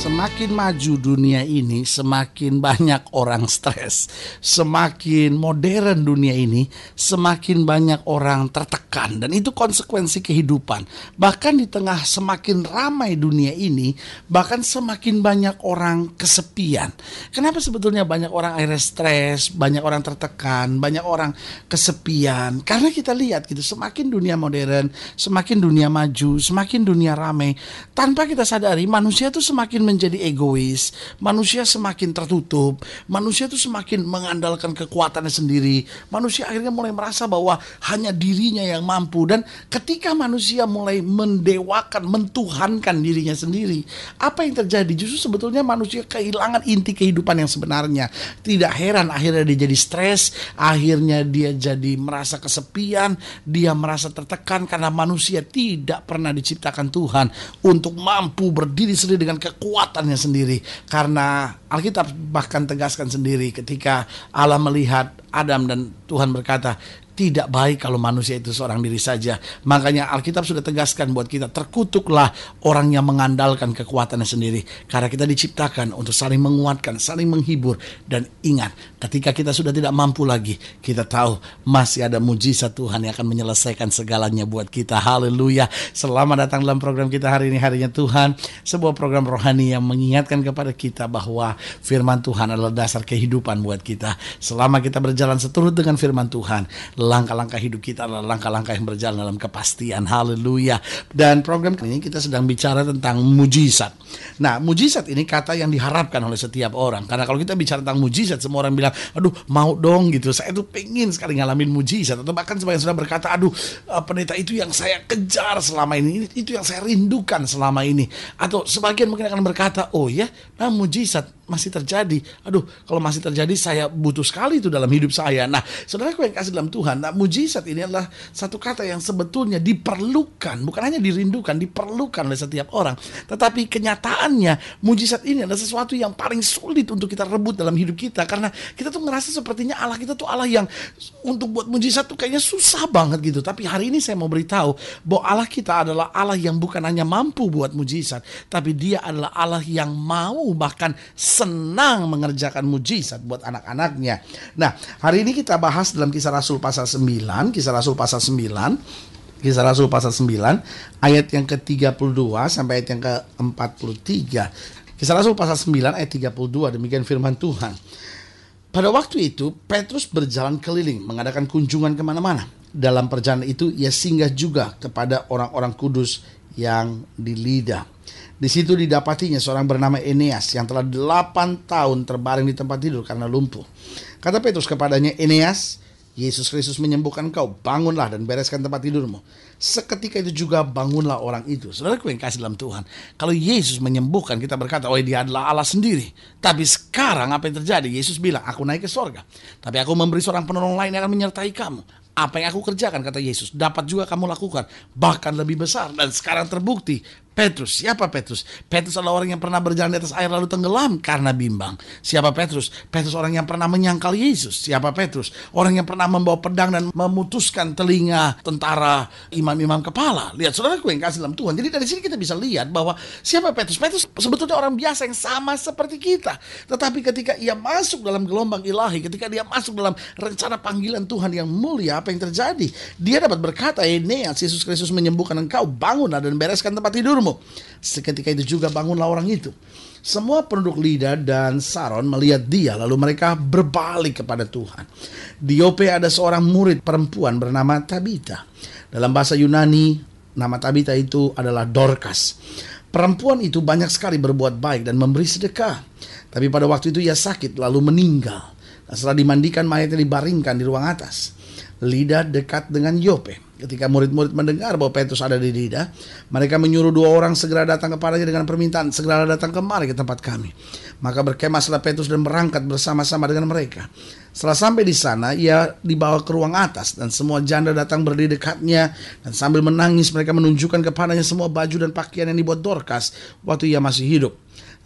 Semakin maju dunia ini, semakin banyak orang stres. Semakin modern dunia ini, semakin banyak orang tertekan dan itu konsekuensi kehidupan. Bahkan di tengah semakin ramai dunia ini, bahkan semakin banyak orang kesepian. Kenapa sebetulnya banyak orang akhirnya stres, banyak orang tertekan, banyak orang kesepian? Karena kita lihat gitu, semakin dunia modern, semakin dunia maju, semakin dunia ramai, tanpa kita sadari manusia itu semakin menjadi egois, manusia semakin tertutup, manusia itu semakin mengandalkan kekuatannya sendiri. Manusia akhirnya mulai merasa bahwa hanya dirinya yang mampu dan ketika manusia mulai mendewakan, mentuhankan dirinya sendiri, apa yang terjadi? Justru sebetulnya manusia kehilangan inti kehidupan yang sebenarnya. Tidak heran akhirnya dia jadi stres, akhirnya dia jadi merasa kesepian, dia merasa tertekan karena manusia tidak pernah diciptakan Tuhan untuk mampu berdiri sendiri dengan kekuatan kekuatannya sendiri karena Alkitab bahkan tegaskan sendiri ketika Allah melihat Adam dan Tuhan berkata tidak baik kalau manusia itu seorang diri saja. Makanya Alkitab sudah tegaskan buat kita, terkutuklah orang yang mengandalkan kekuatannya sendiri. Karena kita diciptakan untuk saling menguatkan, saling menghibur. Dan ingat, ketika kita sudah tidak mampu lagi, kita tahu masih ada mujizat Tuhan yang akan menyelesaikan segalanya buat kita. Haleluya. Selamat datang dalam program kita hari ini, harinya Tuhan. Sebuah program rohani yang mengingatkan kepada kita bahwa firman Tuhan adalah dasar kehidupan buat kita. Selama kita berjalan seturut dengan firman Tuhan, langkah-langkah hidup kita adalah langkah-langkah yang berjalan dalam kepastian. Haleluya. Dan program ini kita sedang bicara tentang mujizat. Nah, mujizat ini kata yang diharapkan oleh setiap orang. Karena kalau kita bicara tentang mujizat, semua orang bilang, aduh mau dong gitu. Saya tuh pengen sekali ngalamin mujizat. Atau bahkan sebagian sudah berkata, aduh eh, pendeta itu yang saya kejar selama ini. Itu yang saya rindukan selama ini. Atau sebagian mungkin akan berkata, oh ya, nah mujizat masih terjadi. Aduh, kalau masih terjadi saya butuh sekali itu dalam hidup saya. Nah, saudara yang kasih dalam Tuhan, nah mujizat ini adalah satu kata yang sebetulnya diperlukan, bukan hanya dirindukan, diperlukan oleh setiap orang. Tetapi kenyataannya mujizat ini adalah sesuatu yang paling sulit untuk kita rebut dalam hidup kita karena kita tuh ngerasa sepertinya Allah kita tuh Allah yang untuk buat mujizat tuh kayaknya susah banget gitu. Tapi hari ini saya mau beritahu bahwa Allah kita adalah Allah yang bukan hanya mampu buat mujizat, tapi dia adalah Allah yang mau bahkan senang mengerjakan mujizat buat anak-anaknya. Nah, hari ini kita bahas dalam kisah Rasul pasal 9, kisah Rasul pasal 9 Kisah Rasul pasal 9 ayat yang ke-32 sampai ayat yang ke-43. Kisah Rasul pasal 9 ayat 32 demikian firman Tuhan. Pada waktu itu Petrus berjalan keliling mengadakan kunjungan kemana-mana. Dalam perjalanan itu ia singgah juga kepada orang-orang kudus yang di lidah di situ didapatinya seorang bernama Eneas yang telah delapan tahun terbaring di tempat tidur karena lumpuh. Kata Petrus kepadanya, Eneas, Yesus Kristus menyembuhkan kau, bangunlah dan bereskan tempat tidurmu. Seketika itu juga bangunlah orang itu. ku yang kasih dalam Tuhan, kalau Yesus menyembuhkan, kita berkata, oh dia adalah Allah sendiri. Tapi sekarang apa yang terjadi? Yesus bilang, aku naik ke sorga. Tapi aku memberi seorang penolong lain yang akan menyertai kamu apa yang aku kerjakan kata Yesus dapat juga kamu lakukan bahkan lebih besar dan sekarang terbukti Petrus, siapa Petrus? Petrus adalah orang yang pernah berjalan di atas air lalu tenggelam karena bimbang. Siapa Petrus? Petrus orang yang pernah menyangkal Yesus. Siapa Petrus? Orang yang pernah membawa pedang dan memutuskan telinga tentara imam-imam kepala. Lihat saudara, ku yang kasih dalam Tuhan. Jadi dari sini kita bisa lihat bahwa siapa Petrus? Petrus sebetulnya orang biasa yang sama seperti kita. Tetapi ketika ia masuk dalam gelombang ilahi, ketika dia masuk dalam rencana panggilan Tuhan yang mulia, apa yang terjadi? Dia dapat berkata, Eneas, Yesus Kristus menyembuhkan engkau, bangunlah dan bereskan tempat tidur Seketika itu juga bangunlah orang itu. Semua penduduk Lida dan Saron melihat dia, lalu mereka berbalik kepada Tuhan. Di Yope ada seorang murid perempuan bernama Tabita. Dalam bahasa Yunani, nama Tabita itu adalah Dorcas. Perempuan itu banyak sekali berbuat baik dan memberi sedekah. Tapi pada waktu itu ia sakit lalu meninggal. Dan setelah dimandikan mayatnya dibaringkan di ruang atas lidah dekat dengan Yope. Ketika murid-murid mendengar bahwa Petrus ada di lidah, mereka menyuruh dua orang segera datang kepadanya dengan permintaan, segera datang kemari ke tempat kami. Maka berkemaslah Petrus dan berangkat bersama-sama dengan mereka. Setelah sampai di sana, ia dibawa ke ruang atas dan semua janda datang berdiri dekatnya dan sambil menangis mereka menunjukkan kepadanya semua baju dan pakaian yang dibuat Dorcas waktu ia masih hidup.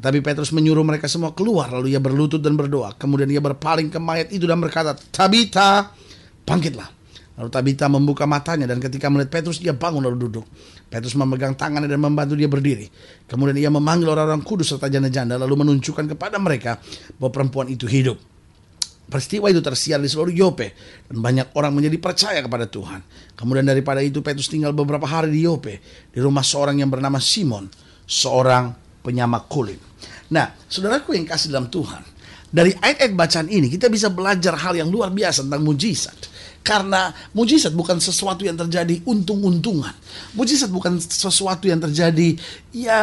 Tetapi Petrus menyuruh mereka semua keluar lalu ia berlutut dan berdoa. Kemudian ia berpaling ke mayat itu dan berkata, "Tabita, bangkitlah. Lalu Tabita membuka matanya dan ketika melihat Petrus dia bangun lalu duduk. Petrus memegang tangannya dan membantu dia berdiri. Kemudian ia memanggil orang-orang kudus serta janda-janda lalu menunjukkan kepada mereka bahwa perempuan itu hidup. Peristiwa itu tersiar di seluruh Yope dan banyak orang menjadi percaya kepada Tuhan. Kemudian daripada itu Petrus tinggal beberapa hari di Yope di rumah seorang yang bernama Simon, seorang penyamak kulit. Nah, saudaraku yang kasih dalam Tuhan, dari ayat-ayat bacaan ini kita bisa belajar hal yang luar biasa tentang mujizat karena mujizat bukan sesuatu yang terjadi untung-untungan. Mujizat bukan sesuatu yang terjadi ya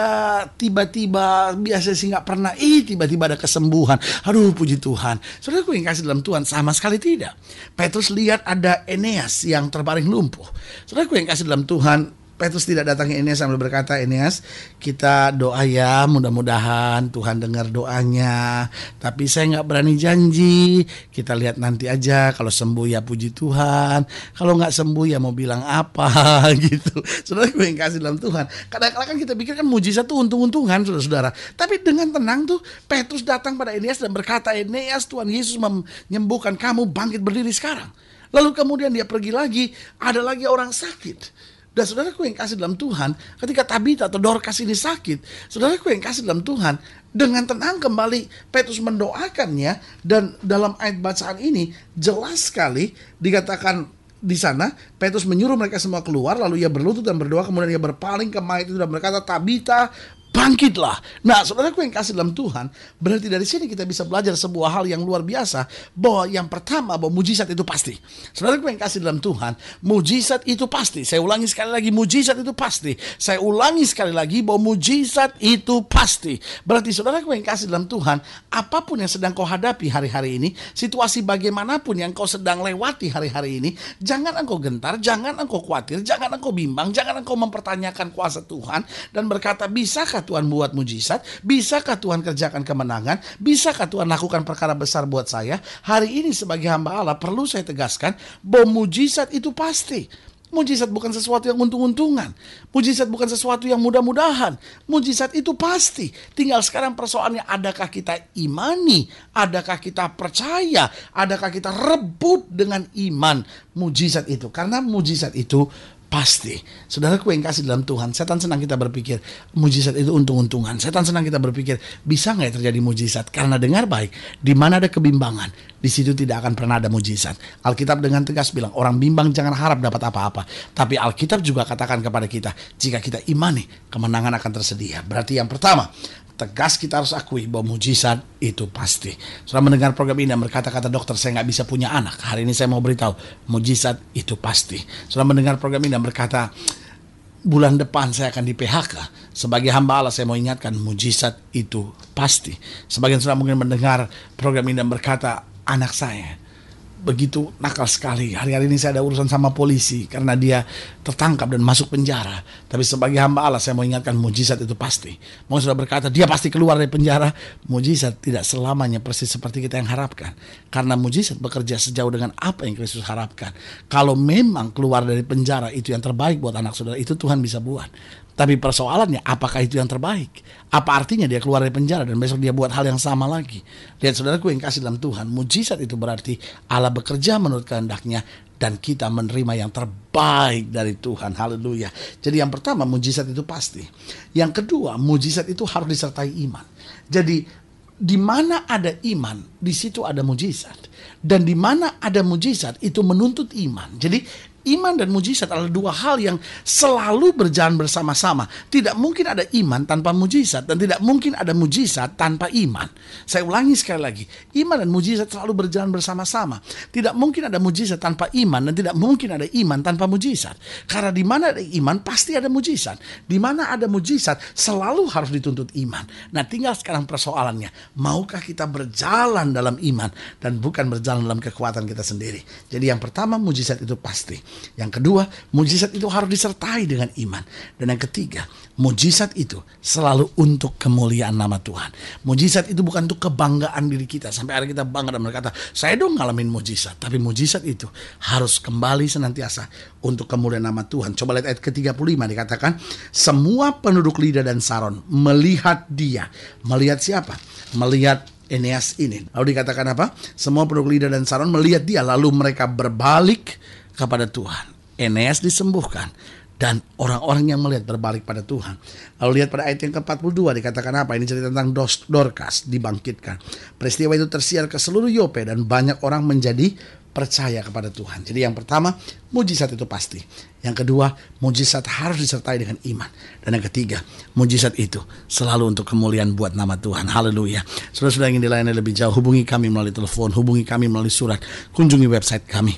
tiba-tiba biasa sih nggak pernah ih tiba-tiba ada kesembuhan. Aduh puji Tuhan. aku yang kasih dalam Tuhan sama sekali tidak. Petrus lihat ada Eneas yang terbaring lumpuh. aku yang kasih dalam Tuhan Petrus tidak datang ke Ineas sambil berkata, Ineas kita doa ya, mudah-mudahan Tuhan dengar doanya. Tapi saya nggak berani janji. Kita lihat nanti aja. Kalau sembuh ya puji Tuhan. Kalau nggak sembuh ya mau bilang apa gitu. Saudara gue yang kasih dalam Tuhan. Kadang-kadang kan kita pikir kan mujizat tuh untung-untungan, saudara-saudara. Tapi dengan tenang tuh Petrus datang pada Ineas dan berkata, Ineas Tuhan Yesus menyembuhkan kamu bangkit berdiri sekarang. Lalu kemudian dia pergi lagi, ada lagi orang sakit. Dan saudaraku yang kasih dalam Tuhan, ketika Tabita atau Dorcas ini sakit, saudaraku yang kasih dalam Tuhan, dengan tenang kembali Petrus mendoakannya dan dalam ayat bacaan ini jelas sekali dikatakan di sana Petrus menyuruh mereka semua keluar lalu ia berlutut dan berdoa kemudian ia berpaling ke mayat itu dan berkata Tabita bangkitlah. Nah, saudara yang kasih dalam Tuhan, berarti dari sini kita bisa belajar sebuah hal yang luar biasa bahwa yang pertama bahwa mujizat itu pasti. Saudara yang kasih dalam Tuhan, mujizat itu pasti. Saya ulangi sekali lagi, mujizat itu pasti. Saya ulangi sekali lagi bahwa mujizat itu pasti. Berarti saudara yang kasih dalam Tuhan, apapun yang sedang kau hadapi hari-hari ini, situasi bagaimanapun yang kau sedang lewati hari-hari ini, jangan engkau gentar, jangan engkau khawatir, jangan engkau bimbang, jangan engkau mempertanyakan kuasa Tuhan dan berkata, "Bisakah Bisakah Tuhan buat mujizat? Bisakah Tuhan kerjakan kemenangan? Bisakah Tuhan lakukan perkara besar buat saya? Hari ini sebagai hamba Allah perlu saya tegaskan bahwa mujizat itu pasti. Mujizat bukan sesuatu yang untung-untungan. Mujizat bukan sesuatu yang mudah-mudahan. Mujizat itu pasti. Tinggal sekarang persoalannya adakah kita imani? Adakah kita percaya? Adakah kita rebut dengan iman mujizat itu? Karena mujizat itu Pasti. Saudara ku yang kasih dalam Tuhan, setan senang kita berpikir mujizat itu untung-untungan. Setan senang kita berpikir bisa nggak ya terjadi mujizat? Karena dengar baik, di mana ada kebimbangan, di situ tidak akan pernah ada mujizat. Alkitab dengan tegas bilang orang bimbang jangan harap dapat apa-apa. Tapi Alkitab juga katakan kepada kita, jika kita imani, kemenangan akan tersedia. Berarti yang pertama, tegas kita harus akui bahwa mujizat itu pasti. Setelah mendengar program ini dan berkata-kata dokter saya nggak bisa punya anak, hari ini saya mau beritahu mujizat itu pasti. Setelah mendengar program ini dan berkata bulan depan saya akan di PHK, sebagai hamba Allah saya mau ingatkan mujizat itu pasti. Sebagian sudah mungkin mendengar program ini dan berkata anak saya begitu nakal sekali. Hari-hari ini saya ada urusan sama polisi karena dia tertangkap dan masuk penjara. Tapi sebagai hamba Allah saya mau ingatkan mujizat itu pasti. Mau sudah berkata dia pasti keluar dari penjara. Mujizat tidak selamanya persis seperti kita yang harapkan. Karena mujizat bekerja sejauh dengan apa yang Kristus harapkan. Kalau memang keluar dari penjara itu yang terbaik buat anak saudara itu Tuhan bisa buat. Tapi persoalannya apakah itu yang terbaik? Apa artinya dia keluar dari penjara dan besok dia buat hal yang sama lagi? Lihat saudaraku yang kasih dalam Tuhan, mujizat itu berarti Allah bekerja menurut kehendaknya dan kita menerima yang terbaik dari Tuhan. Haleluya. Jadi yang pertama mujizat itu pasti. Yang kedua, mujizat itu harus disertai iman. Jadi di mana ada iman, di situ ada mujizat. Dan di mana ada mujizat itu menuntut iman. Jadi iman dan mujizat adalah dua hal yang selalu berjalan bersama-sama. Tidak mungkin ada iman tanpa mujizat dan tidak mungkin ada mujizat tanpa iman. Saya ulangi sekali lagi, iman dan mujizat selalu berjalan bersama-sama. Tidak mungkin ada mujizat tanpa iman dan tidak mungkin ada iman tanpa mujizat. Karena di mana ada iman pasti ada mujizat. Di mana ada mujizat selalu harus dituntut iman. Nah, tinggal sekarang persoalannya, maukah kita berjalan dalam iman dan bukan berjalan dalam kekuatan kita sendiri. Jadi yang pertama mujizat itu pasti. Yang kedua, mujizat itu harus disertai dengan iman. Dan yang ketiga, mujizat itu selalu untuk kemuliaan nama Tuhan. Mujizat itu bukan untuk kebanggaan diri kita sampai akhirnya kita bangga dan berkata, "Saya dong ngalamin mujizat." Tapi mujizat itu harus kembali senantiasa untuk kemuliaan nama Tuhan. Coba lihat ayat ke-35 dikatakan, "Semua penduduk Lida dan Saron melihat dia." Melihat siapa? Melihat Eneas ini. Lalu dikatakan apa? Semua penduduk Lidah dan Saron melihat dia lalu mereka berbalik kepada Tuhan. Enes disembuhkan dan orang-orang yang melihat berbalik pada Tuhan. Lalu lihat pada ayat yang ke-42 dikatakan apa? Ini cerita tentang Dos Dorcas dibangkitkan. Peristiwa itu tersiar ke seluruh Yope dan banyak orang menjadi percaya kepada Tuhan. Jadi yang pertama, mujizat itu pasti. Yang kedua, mujizat harus disertai dengan iman. Dan yang ketiga, mujizat itu selalu untuk kemuliaan buat nama Tuhan. Haleluya. Sudah-sudah ingin dilayani lebih jauh, hubungi kami melalui telepon, hubungi kami melalui surat, kunjungi website kami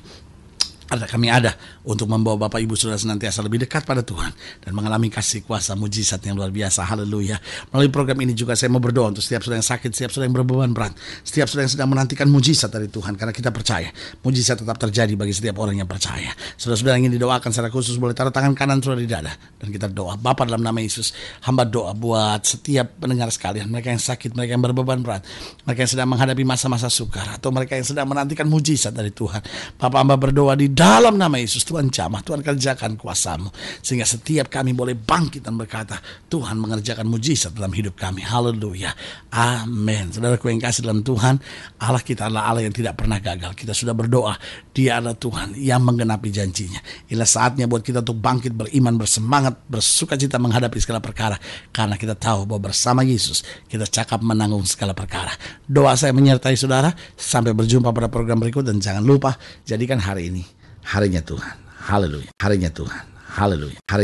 ada kami ada untuk membawa Bapak Ibu Saudara senantiasa lebih dekat pada Tuhan dan mengalami kasih kuasa mujizat yang luar biasa. Haleluya. Melalui program ini juga saya mau berdoa untuk setiap saudara yang sakit, setiap saudara yang berbeban berat, setiap saudara yang sedang menantikan mujizat dari Tuhan karena kita percaya mujizat tetap terjadi bagi setiap orang yang percaya. Saudara-saudara ingin didoakan secara khusus boleh taruh tangan kanan saudara di dada dan kita doa. Bapa dalam nama Yesus, hamba doa buat setiap pendengar sekalian, mereka yang sakit, mereka yang berbeban berat, mereka yang sedang menghadapi masa-masa sukar atau mereka yang sedang menantikan mujizat dari Tuhan. Bapak hamba berdoa di dalam nama Yesus Tuhan jamah, Tuhan kerjakan kuasamu. Sehingga setiap kami boleh bangkit dan berkata, Tuhan mengerjakan mujizat dalam hidup kami. Haleluya. Amin. Saudara yang kasih dalam Tuhan, Allah kita adalah Allah yang tidak pernah gagal. Kita sudah berdoa, dia adalah Tuhan yang menggenapi janjinya. Inilah saatnya buat kita untuk bangkit beriman, bersemangat, bersuka cita menghadapi segala perkara. Karena kita tahu bahwa bersama Yesus, kita cakap menanggung segala perkara. Doa saya menyertai saudara, sampai berjumpa pada program berikut dan jangan lupa jadikan hari ini harinya Tuhan. Haleluya. Harinya Tuhan. Haleluya. Harinya